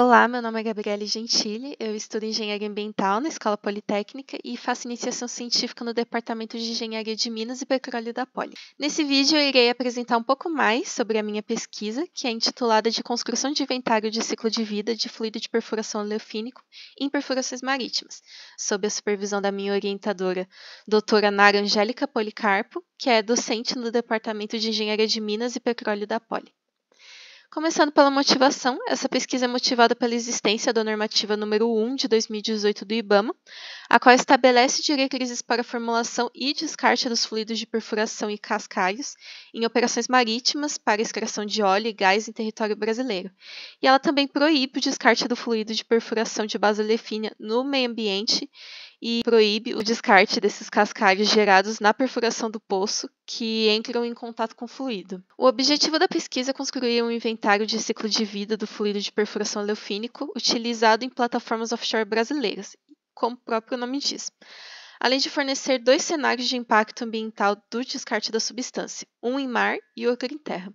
Olá, meu nome é Gabriele Gentili, eu estudo Engenharia Ambiental na Escola Politécnica e faço iniciação científica no Departamento de Engenharia de Minas e Petróleo da Poli. Nesse vídeo eu irei apresentar um pouco mais sobre a minha pesquisa, que é intitulada de Construção de Inventário de Ciclo de Vida de Fluido de Perfuração Oleofínico em Perfurações Marítimas, sob a supervisão da minha orientadora, doutora Nara Angélica Policarpo, que é docente no Departamento de Engenharia de Minas e Petróleo da Poli. Começando pela motivação, essa pesquisa é motivada pela existência da normativa número 1 de 2018 do IBAMA, a qual estabelece diretrizes para a formulação e descarte dos fluidos de perfuração e cascalhos em operações marítimas para extração de óleo e gás em território brasileiro. E ela também proíbe o descarte do fluido de perfuração de base lefínia no meio ambiente e proíbe o descarte desses cascalhos gerados na perfuração do poço que entram em contato com o fluido. O objetivo da pesquisa é construir um inventário de ciclo de vida do fluido de perfuração leufínico utilizado em plataformas offshore brasileiras, como o próprio nome diz além de fornecer dois cenários de impacto ambiental do descarte da substância, um em mar e outro em terra.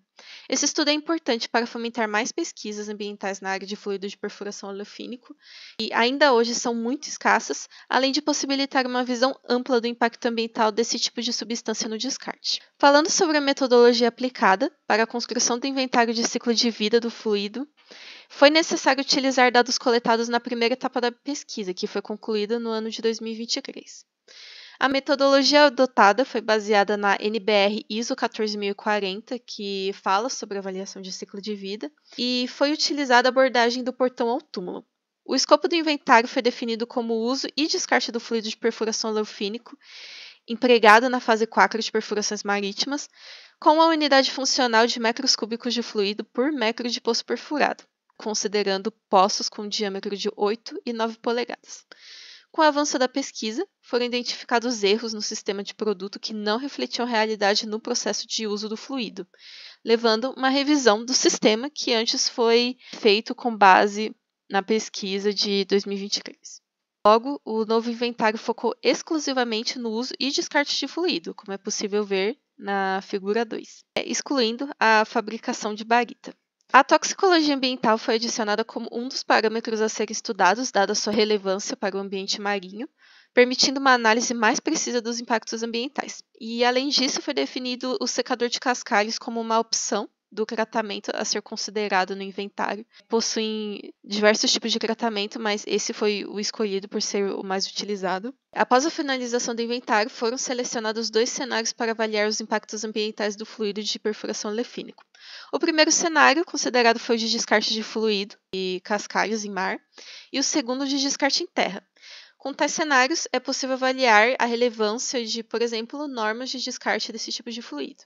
Esse estudo é importante para fomentar mais pesquisas ambientais na área de fluido de perfuração oleofínico e ainda hoje são muito escassas, além de possibilitar uma visão ampla do impacto ambiental desse tipo de substância no descarte. Falando sobre a metodologia aplicada para a construção do inventário de ciclo de vida do fluido, foi necessário utilizar dados coletados na primeira etapa da pesquisa, que foi concluída no ano de 2023. A metodologia adotada foi baseada na NBR ISO 14040, que fala sobre avaliação de ciclo de vida, e foi utilizada a abordagem do portão ao túmulo. O escopo do inventário foi definido como o uso e descarte do fluido de perfuração leufínico empregado na fase 4 de perfurações marítimas, com uma unidade funcional de metros cúbicos de fluido por metro de poço perfurado, considerando poços com diâmetro de 8 e 9 polegadas. Com o avanço da pesquisa, foram identificados erros no sistema de produto que não refletiam a realidade no processo de uso do fluido, levando uma revisão do sistema que antes foi feito com base na pesquisa de 2023. Logo, o novo inventário focou exclusivamente no uso e descarte de fluido, como é possível ver na figura 2, excluindo a fabricação de barita. A toxicologia ambiental foi adicionada como um dos parâmetros a ser estudados, dada sua relevância para o ambiente marinho, permitindo uma análise mais precisa dos impactos ambientais. E, além disso, foi definido o secador de cascalhos como uma opção do tratamento a ser considerado no inventário. Possuem diversos tipos de tratamento, mas esse foi o escolhido por ser o mais utilizado. Após a finalização do inventário, foram selecionados dois cenários para avaliar os impactos ambientais do fluido de perfuração lefínico. O primeiro cenário considerado foi o de descarte de fluido e cascalhos em mar, e o segundo de descarte em terra. Com tais cenários, é possível avaliar a relevância de, por exemplo, normas de descarte desse tipo de fluido.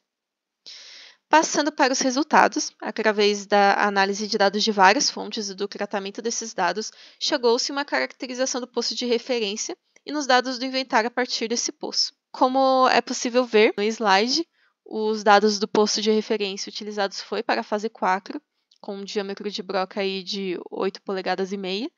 Passando para os resultados, através da análise de dados de várias fontes e do tratamento desses dados, chegou-se uma caracterização do poço de referência e nos dados do inventário a partir desse poço. Como é possível ver no slide, os dados do poço de referência utilizados foi para a fase 4, com um diâmetro de broca aí de 8 polegadas e meia,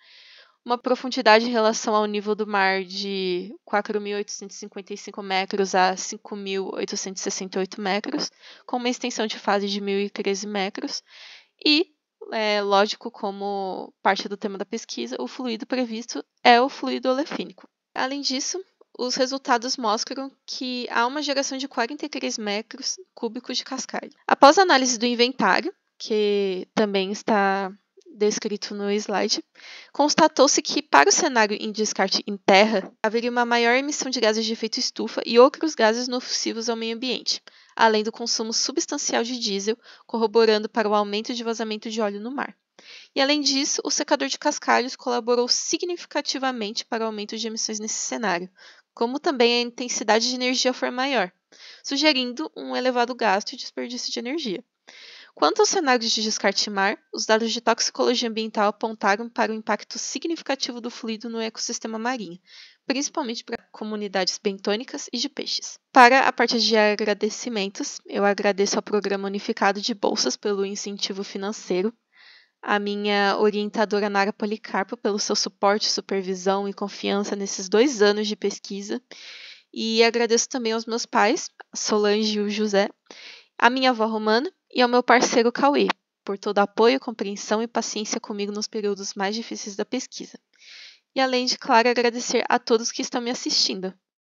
uma profundidade em relação ao nível do mar de 4.855 metros a 5.868 metros, com uma extensão de fase de 1.013 metros, e, é, lógico, como parte do tema da pesquisa, o fluido previsto é o fluido olefínico. Além disso, os resultados mostram que há uma geração de 43 metros cúbicos de cascalho. Após a análise do inventário, que também está descrito no slide, constatou-se que, para o cenário em descarte em terra, haveria uma maior emissão de gases de efeito estufa e outros gases nocivos ao meio ambiente, além do consumo substancial de diesel, corroborando para o aumento de vazamento de óleo no mar. E, além disso, o secador de cascalhos colaborou significativamente para o aumento de emissões nesse cenário, como também a intensidade de energia foi maior, sugerindo um elevado gasto e desperdício de energia. Quanto aos cenários de descartimar, os dados de toxicologia ambiental apontaram para o impacto significativo do fluido no ecossistema marinho, principalmente para comunidades bentônicas e de peixes. Para a parte de agradecimentos, eu agradeço ao Programa Unificado de Bolsas pelo incentivo financeiro, a minha orientadora Nara Policarpo pelo seu suporte, supervisão e confiança nesses dois anos de pesquisa, e agradeço também aos meus pais, Solange e o José, a minha avó Romana, e ao meu parceiro Cauê, por todo apoio, compreensão e paciência comigo nos períodos mais difíceis da pesquisa. E além de, claro, agradecer a todos que estão me assistindo.